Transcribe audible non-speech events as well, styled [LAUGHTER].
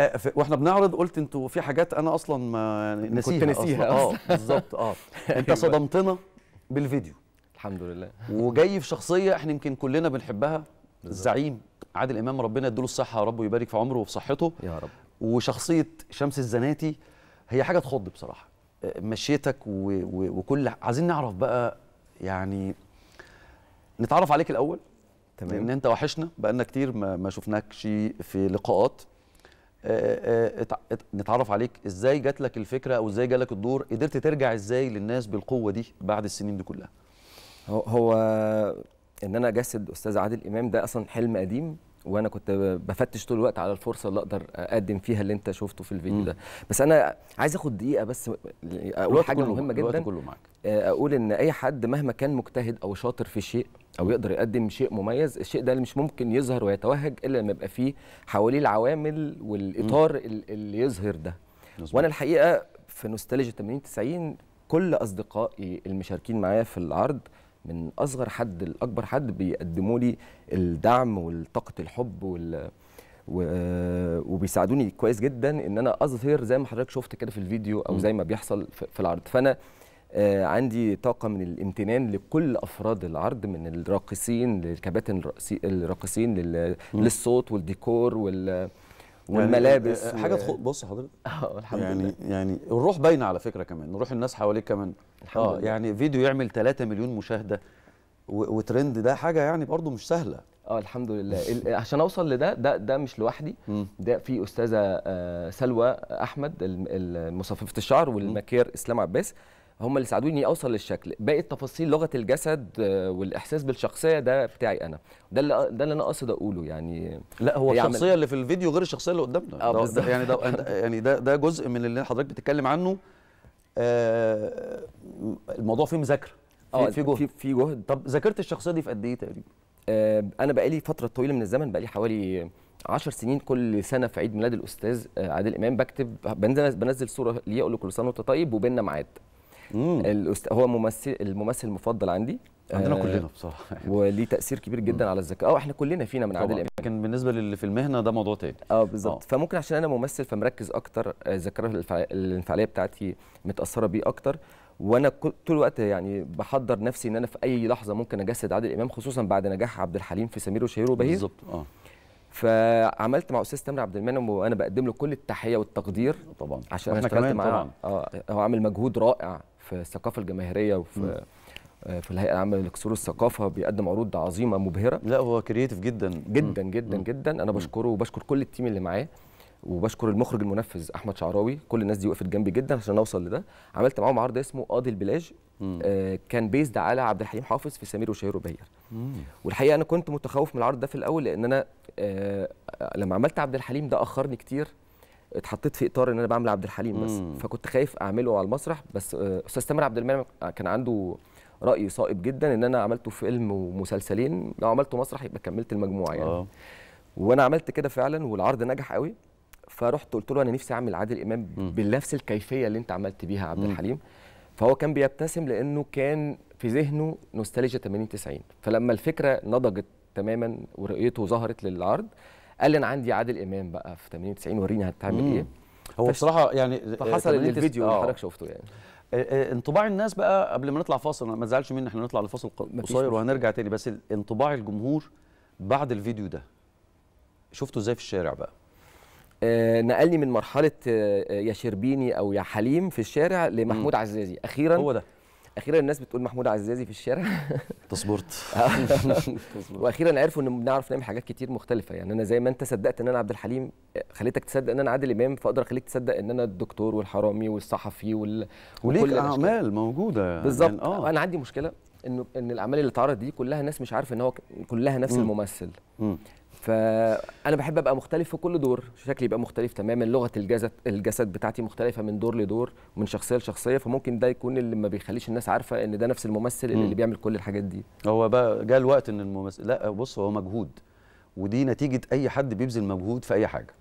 آه، واحنا بنعرض قلت انتوا في حاجات انا اصلا ما نسيها يعني كنت نسيها اصلا, آه، أصلاً. اه بالظبط اه [LAUGHS] أيوة. انت صدمتنا بالفيديو الحمد لله وجاي في شخصيه احنا يمكن كلنا بنحبها الزعيم عادل امام ربنا يديله الصحه يا رب ويبارك في عمره وفي صحته يا رب وشخصيه شمس الزناتي هي حاجه تخض بصراحه آه، مشيتك وكل عايزين نعرف بقى يعني نتعرف عليك الاول تمام لان انت وحشنا بقالنا كتير ما, ما شفناكش في لقاءات آه، آه، نتعرف عليك ازاي جات لك الفكره او ازاي جالك الدور قدرت ترجع ازاي للناس بالقوه دي بعد السنين دي كلها هو ان انا اجسد استاذ عادل امام ده اصلا حلم قديم وانا كنت بفتش طول الوقت على الفرصه اللي اقدر اقدم فيها اللي انت شفته في الفيديو ده بس انا عايز اخد دقيقه بس اقول حاجه مهمه جدا كله معك. آه، اقول ان اي حد مهما كان مجتهد او شاطر في شيء او يقدر يقدم شيء مميز الشيء ده مش ممكن يظهر ويتوهج الا لما يبقى فيه حواليه العوامل والاطار مم. اللي يظهر ده نزبط. وانا الحقيقه في نوستالجيا 80 90 كل اصدقائي المشاركين معايا في العرض من اصغر حد لاكبر حد بيقدموا لي الدعم والطاقه الحب وال و... وبيساعدوني كويس جدا ان انا اظهر زي ما حضرتك شفت كده في الفيديو او زي ما بيحصل في العرض فانا آه، عندي طاقه من الامتنان لكل افراد العرض من الراقصين للكباتن الراقصين لل... للصوت والديكور وال يعني والملابس يعني حاجه تخ... بص حضرتك [LAUGHS] اه الحمد يعني لله يعني يعني الروح باينه على فكره كمان روح الناس حواليك كمان الحمد اه لله. يعني فيديو يعمل 3 مليون مشاهده و... وترند ده حاجه يعني برضو مش سهله اه الحمد لله آه، عشان اوصل لده ده ده مش لوحدي ده في استاذه سلوى احمد مصففه المصففه الشعر والمكير اسلام عباس هم اللي ساعدوني اوصل للشكل باقي التفاصيل لغه الجسد آه، والاحساس بالشخصيه ده بتاعي انا ده اللي ده اللي انا قاصد اقوله يعني لا هو الشخصيه اللي في الفيديو غير الشخصيه اللي قدامنا آه ده يعني [LAUGHS] ده يعني ده ده جزء من اللي حضرتك بتتكلم عنه آه الموضوع فيه مذاكره في, آه، في جهد في, في جهد طب ذاكرت الشخصيه دي في قد ايه تقريبا آه انا بقالي فتره طويله من الزمن بقالي حوالي 10 سنين كل سنه في عيد ميلاد الاستاذ آه، عادل امام بكتب بنزل بنزل صوره ليه اقول له كل سنه وانت طيب وبيننا ميعاد الأست... هو ممثل الممثل المفضل عندي عندنا آه كلنا بصراحه [LAUGHS] وليه تاثير كبير جدا مم. على الذكاء اه احنا كلنا فينا من عادل امام لكن بالنسبه للي في المهنه ده موضوع تاني اه بالظبط آه. فممكن عشان انا ممثل فمركز اكتر آه، الذاكره الانفعاليه الانفعاليه بتاعتي متاثره بيه اكتر وانا طول الوقت يعني بحضر نفسي ان انا في اي لحظه ممكن اجسد عادل امام خصوصا بعد نجاح عبد الحليم في سمير وشهير وبهير بالظبط اه فعملت مع استاذ تامر عبد المنعم وانا بقدم له كل التحيه والتقدير طبعا عشان انا اشتغلت معاه اه هو عامل مجهود رائع في الثقافه الجماهيريه وفي آه، في الهيئه العامه لكسور الثقافه بيقدم عروض عظيمه مبهره لا هو كرييتيف جدا جدا جدا مم. جدا انا بشكره وبشكر كل التيم اللي معاه وبشكر المخرج المنفذ احمد شعراوي كل الناس دي وقفت جنبي جدا عشان اوصل لده عملت معاهم عرض اسمه قاضي البلاج آه كان بيزد على عبد الحليم حافظ في سمير وشهير وبهير والحقيقه انا كنت متخوف من العرض ده في الاول لان انا آه لما عملت عبد الحليم ده اخرني كتير اتحطيت في اطار ان انا بعمل عبد الحليم بس مم. فكنت خايف اعمله على المسرح بس آه، استاذ تامر عبد المنعم كان عنده راي صائب جدا ان انا عملته فيلم ومسلسلين لو عملته مسرح يبقى كملت المجموعه يعني أوه. وانا عملت كده فعلا والعرض نجح قوي فرحت قلت له انا نفسي اعمل عادل امام مم. بنفس الكيفيه اللي انت عملت بيها عبد الحليم فهو كان بيبتسم لانه كان في ذهنه نوستالجيا 80 90 فلما الفكره نضجت تماما ورؤيته ظهرت للعرض قال لي انا عندي عادل امام بقى في 98 وريني هتعمل ايه هو بصراحه يعني آه، فحصل الفيديو اللي آه. حضرتك شفته يعني آه، انطباع الناس بقى قبل ما نطلع فاصل ما تزعلش مني احنا نطلع لفاصل قصير وهنرجع تاني بس انطباع الجمهور بعد الفيديو ده شفته ازاي في الشارع بقى آه نقلني من مرحله آه يا شربيني او يا حليم في الشارع لمحمود عزازي اخيرا هو ده اخيرا الناس بتقول محمود عزازي في الشارع [LAUGHS] انت [LAUGHS] آه. واخيرا عرفوا ان بنعرف نعمل حاجات كتير مختلفه يعني انا زي ما انت صدقت ان انا عبد الحليم خليتك تصدق ان انا عادل امام فاقدر اخليك تصدق ان انا الدكتور والحرامي والصحفي وال... وليك وكل اعمال موجوده بالظبط يعني آه. انا عندي مشكله انه ان الاعمال اللي اتعرض دي كلها ناس مش عارفه ان هو كلها نفس م. الممثل م. فانا بحب ابقى مختلف في كل دور شكلي يبقى مختلف تماما لغه الجسد الجسد بتاعتي مختلفه من دور لدور ومن شخصيه لشخصيه فممكن ده يكون اللي ما بيخليش الناس عارفه ان ده نفس الممثل اللي, اللي بيعمل كل الحاجات دي هو بقى جاء الوقت ان الممثل لا بص هو مجهود ودي نتيجه اي حد بيبذل مجهود في اي حاجه